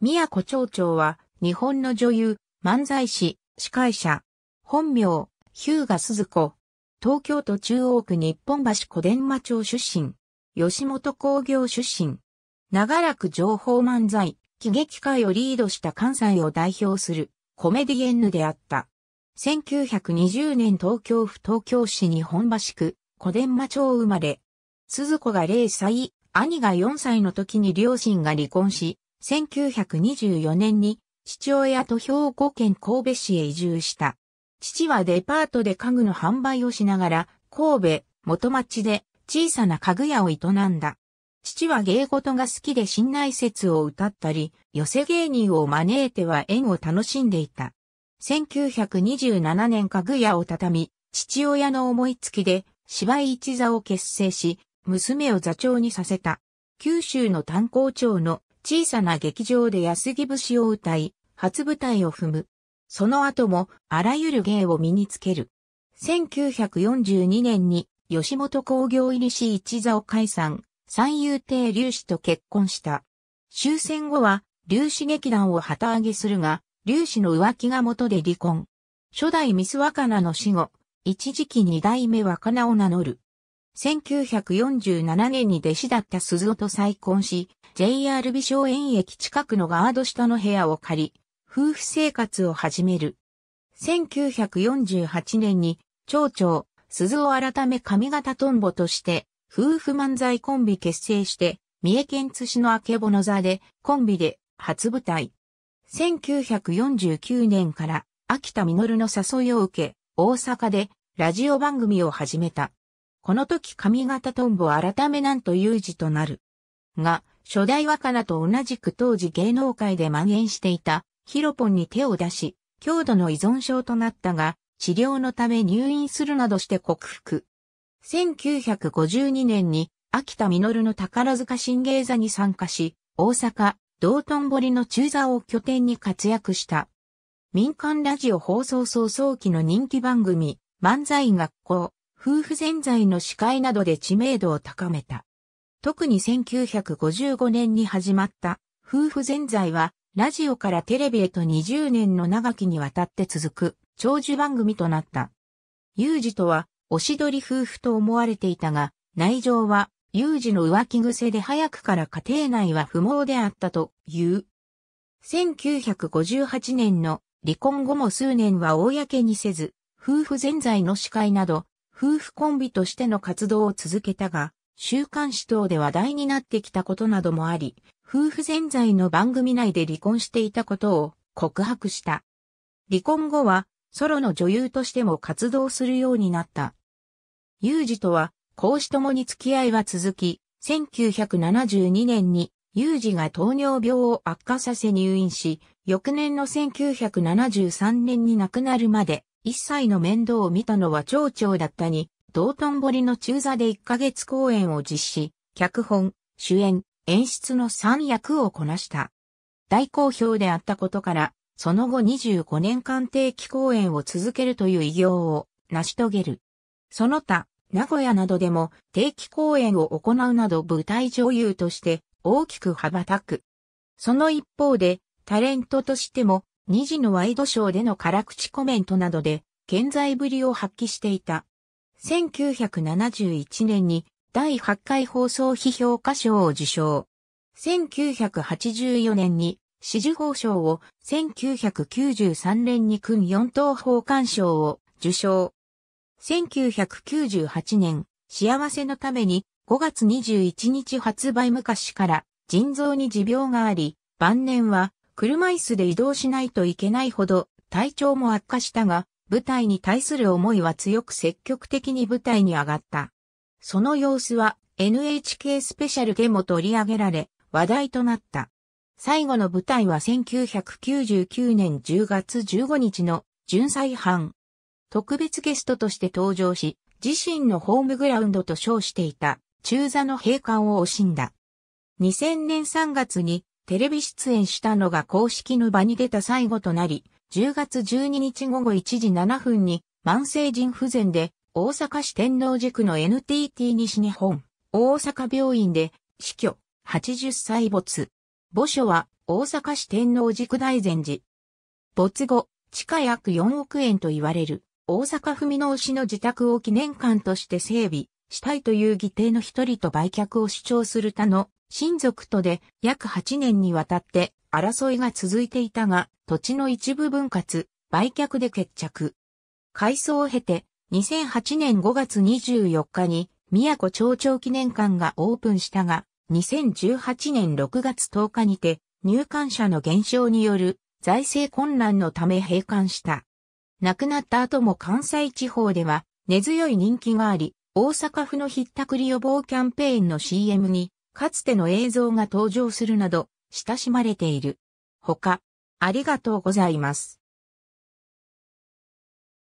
宮古町長は、日本の女優、漫才師、司会者、本名、ヒューガ鈴子、東京都中央区日本橋小伝馬町出身、吉本工業出身、長らく情報漫才、喜劇界をリードした関西を代表するコメディエンヌであった。1920年東京府東京市日本橋区小伝馬町生まれ、鈴子が0歳、兄が4歳の時に両親が離婚し、1924年に父親と兵庫県神戸市へ移住した。父はデパートで家具の販売をしながら、神戸、元町で小さな家具屋を営んだ。父は芸事が好きで信内説を歌ったり、寄せ芸人を招いては縁を楽しんでいた。1927年家具屋を畳み、父親の思いつきで芝居一座を結成し、娘を座長にさせた。九州の炭鉱町の小さな劇場で安木節を歌い、初舞台を踏む。その後もあらゆる芸を身につける。1942年に吉本工業入りし一座を解散、三遊亭隆氏と結婚した。終戦後は隆氏劇団を旗揚げするが、隆氏の浮気が元で離婚。初代ミス若菜の死後、一時期二代目若菜を名乗る。1947年に弟子だった鈴尾と再婚し、JR 美少園駅近くのガード下の部屋を借り、夫婦生活を始める。1948年に、町長、鈴を改め上方トンボとして、夫婦漫才コンビ結成して、三重県津市の明けぼの座で、コンビで、初舞台。1949年から、秋田実の誘いを受け、大阪で、ラジオ番組を始めた。この時上方トンボ改めなんという字となる。が、初代若菜と同じく当時芸能界で蔓延していたヒロポンに手を出し、強度の依存症となったが、治療のため入院するなどして克服。1952年に秋田実の宝塚新芸座に参加し、大阪、道頓堀の中座を拠点に活躍した。民間ラジオ放送早々期の人気番組、漫才学校、夫婦全在の司会などで知名度を高めた。特に1955年に始まった夫婦全在は、ラジオからテレビへと20年の長きにわたって続く長寿番組となった。有事とは、おしどり夫婦と思われていたが、内情は、有事の浮気癖で早くから家庭内は不毛であったという。1958年の離婚後も数年は公にせず、夫婦全在の司会など、夫婦コンビとしての活動を続けたが、週刊誌等で話題になってきたことなどもあり、夫婦全在の番組内で離婚していたことを告白した。離婚後は、ソロの女優としても活動するようになった。ユージとは、公私ともに付き合いは続き、1972年に、ユージが糖尿病を悪化させ入院し、翌年の1973年に亡くなるまで一切の面倒を見たのは町長だったに、道頓堀の中座で1ヶ月公演を実施、脚本、主演、演出の3役をこなした。大好評であったことから、その後25年間定期公演を続けるという偉業を成し遂げる。その他、名古屋などでも定期公演を行うなど舞台女優として大きく羽ばたく。その一方で、タレントとしても2時のワイドショーでの辛口コメントなどで、健在ぶりを発揮していた。1971年に第8回放送批評家賞を受賞。1984年に紫綬褒章を、1993年に君四等奉還賞を受賞。1998年、幸せのために5月21日発売昔から腎臓に持病があり、晩年は車椅子で移動しないといけないほど体調も悪化したが、舞台に対する思いは強く積極的に舞台に上がった。その様子は NHK スペシャルでも取り上げられ、話題となった。最後の舞台は1999年10月15日の純祭班。特別ゲストとして登場し、自身のホームグラウンドと称していた中座の閉館を惜しんだ。2000年3月にテレビ出演したのが公式の場に出た最後となり、10月12日午後1時7分に慢性腎不全で大阪市天王寺区の NTT 西日本大阪病院で死去80歳没。墓所は大阪市天王寺区大善寺。没後、地下約4億円と言われる大阪文の濃の自宅を記念館として整備したいという議定の一人と売却を主張する他の親族とで約8年にわたって争いが続いていたが、土地の一部分割、売却で決着。改装を経て、2008年5月24日に、宮古町長記念館がオープンしたが、2018年6月10日にて、入館者の減少による財政混乱のため閉館した。亡くなった後も関西地方では根強い人気があり、大阪府のひったくり予防キャンペーンの CM にかつての映像が登場するなど、親しまれている。他、ありがとうございます。